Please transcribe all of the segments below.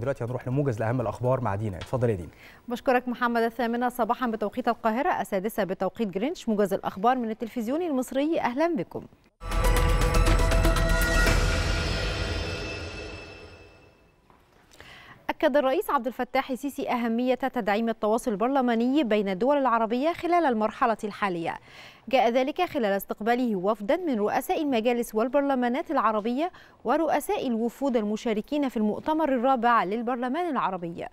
دلوقتي هنروح لموجز لاهم الاخبار مع دينا اتفضل يا دينا بشكرك محمد الثامنه صباحا بتوقيت القاهره السادسه بتوقيت جرينش موجز الاخبار من التلفزيون المصري اهلا بكم أكد الرئيس عبد الفتاح السيسي أهمية تدعيم التواصل البرلماني بين الدول العربية خلال المرحلة الحالية جاء ذلك خلال استقباله وفدا من رؤساء المجالس والبرلمانات العربية ورؤساء الوفود المشاركين في المؤتمر الرابع للبرلمان العربي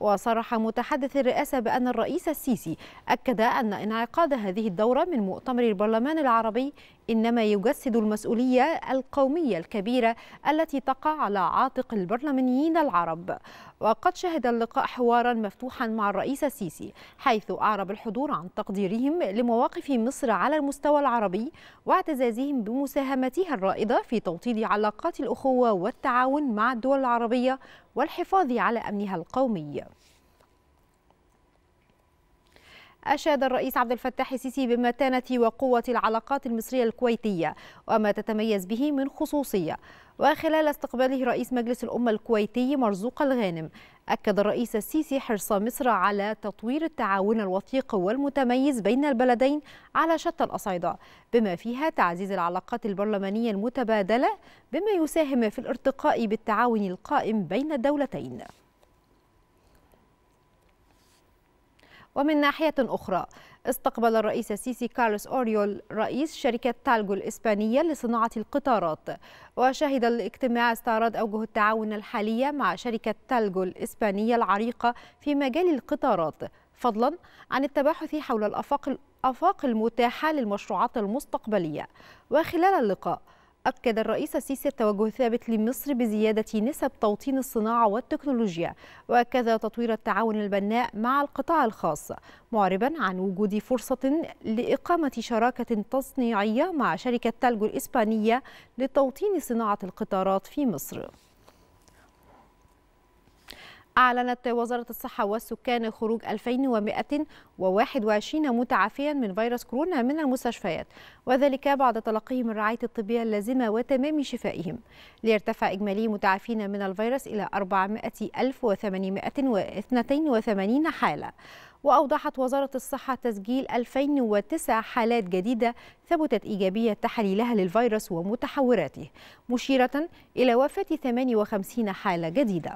وصرح متحدث الرئاسة بأن الرئيس السيسي أكد أن انعقاد هذه الدورة من مؤتمر البرلمان العربي إنما يجسد المسؤولية القومية الكبيرة التي تقع على عاتق البرلمانيين العرب وقد شهد اللقاء حوارا مفتوحا مع الرئيس السيسي حيث أعرب الحضور عن تقديرهم لمواقف مصر على المستوى العربي واعتزازهم بمساهمتها الرائدة في توطيد علاقات الأخوة والتعاون مع الدول العربية والحفاظ على أمنها القومي أشاد الرئيس عبد الفتاح السيسي بمتانة وقوة العلاقات المصرية الكويتية وما تتميز به من خصوصية وخلال استقباله رئيس مجلس الأمة الكويتي مرزوق الغانم أكد الرئيس السيسي حرص مصر على تطوير التعاون الوثيق والمتميز بين البلدين على شتى الأصعدة بما فيها تعزيز العلاقات البرلمانية المتبادلة بما يساهم في الارتقاء بالتعاون القائم بين الدولتين ومن ناحية أخرى استقبل الرئيس السيسي كارلوس أوريول رئيس شركة تالجو الإسبانية لصناعة القطارات وشهد الاجتماع استعراض أوجه التعاون الحالية مع شركة تالجو الإسبانية العريقة في مجال القطارات فضلا عن التباحث حول الأفاق الأفاق المتاحة للمشروعات المستقبلية وخلال اللقاء أكد الرئيس السيسي التوجه الثابت لمصر بزيادة نسب توطين الصناعة والتكنولوجيا وأكد تطوير التعاون البناء مع القطاع الخاص معربا عن وجود فرصة لإقامة شراكة تصنيعية مع شركة تالجو الإسبانية لتوطين صناعة القطارات في مصر أعلنت وزارة الصحة والسكان خروج 2121 متعافيا من فيروس كورونا من المستشفيات وذلك بعد تلقيهم الرعاية الطبية اللازمة وتمام شفائهم ليرتفع إجمالي متعافين من الفيروس إلى 400882 حالة وأوضحت وزارة الصحة تسجيل 2009 حالات جديدة ثبتت إيجابية تحليلها للفيروس ومتحوراته مشيرة إلى وفاة 58 حالة جديدة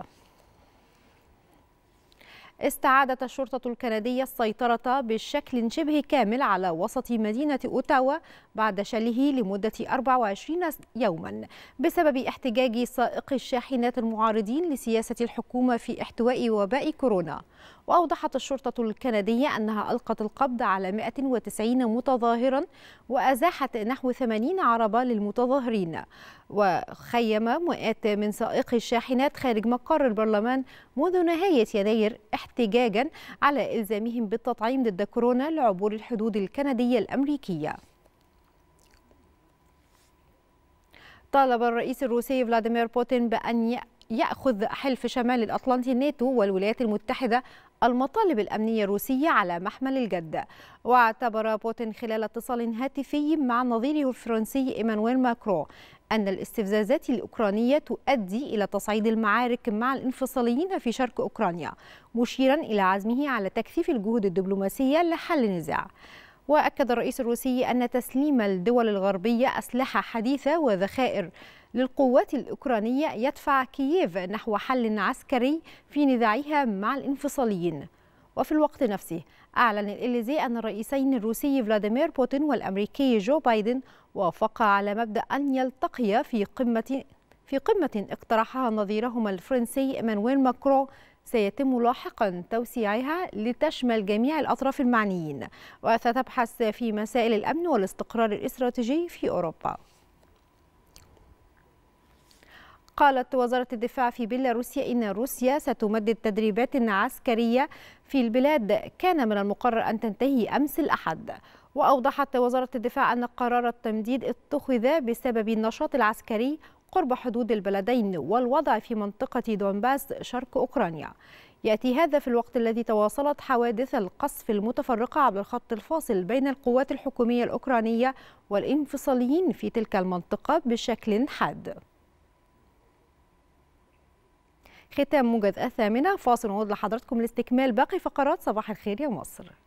استعادت الشرطة الكندية السيطرة بشكل شبه كامل على وسط مدينة أوتاوا بعد شله لمدة 24 يوما بسبب احتجاج سائقي الشاحنات المعارضين لسياسة الحكومة في احتواء وباء كورونا وأوضحت الشرطة الكندية أنها ألقت القبض على 190 متظاهرا وأزاحت نحو 80 عربة للمتظاهرين وخيم مئات من سائقي الشاحنات خارج مقر البرلمان منذ نهاية يناير احتجاجا على إلزامهم بالتطعيم ضد كورونا لعبور الحدود الكندية الأمريكية طالب الرئيس الروسي فلاديمير بوتين بأن يأخذ حلف شمال الأطلنطي الناتو والولايات المتحدة المطالب الأمنية الروسية على محمل الجد واعتبر بوتين خلال اتصال هاتفي مع نظيره الفرنسي إيمانويل ماكرون أن الاستفزازات الأوكرانية تؤدي إلى تصعيد المعارك مع الانفصاليين في شرق أوكرانيا مشيرا إلى عزمه على تكثيف الجهود الدبلوماسية لحل النزاع وأكد الرئيس الروسي أن تسليم الدول الغربية أسلحة حديثة وذخائر للقوات الأوكرانية يدفع كييف نحو حل عسكري في نزاعها مع الانفصاليين وفي الوقت نفسه أعلن الإليزي أن الرئيسين الروسي فلاديمير بوتين والأمريكي جو بايدن وافقا على مبدأ أن يلتقيا في قمة في قمة اقترحها نظيرهما الفرنسي مانويل ماكرون سيتم لاحقا توسيعها لتشمل جميع الأطراف المعنيين وستبحث في مسائل الأمن والاستقرار الاستراتيجي في أوروبا قالت وزارة الدفاع في بيلاروسيا إن روسيا ستمدد تدريبات عسكرية في البلاد كان من المقرر أن تنتهي أمس الأحد وأوضحت وزارة الدفاع أن قرار التمديد اتخذ بسبب النشاط العسكري قرب حدود البلدين والوضع في منطقة دونباس شرق أوكرانيا يأتي هذا في الوقت الذي تواصلت حوادث القصف المتفرقة عبر الخط الفاصل بين القوات الحكومية الأوكرانية والانفصاليين في تلك المنطقة بشكل حاد ختام موجز الثامنة فاصل نعود لحضراتكم لاستكمال باقي فقرات صباح الخير يا مصر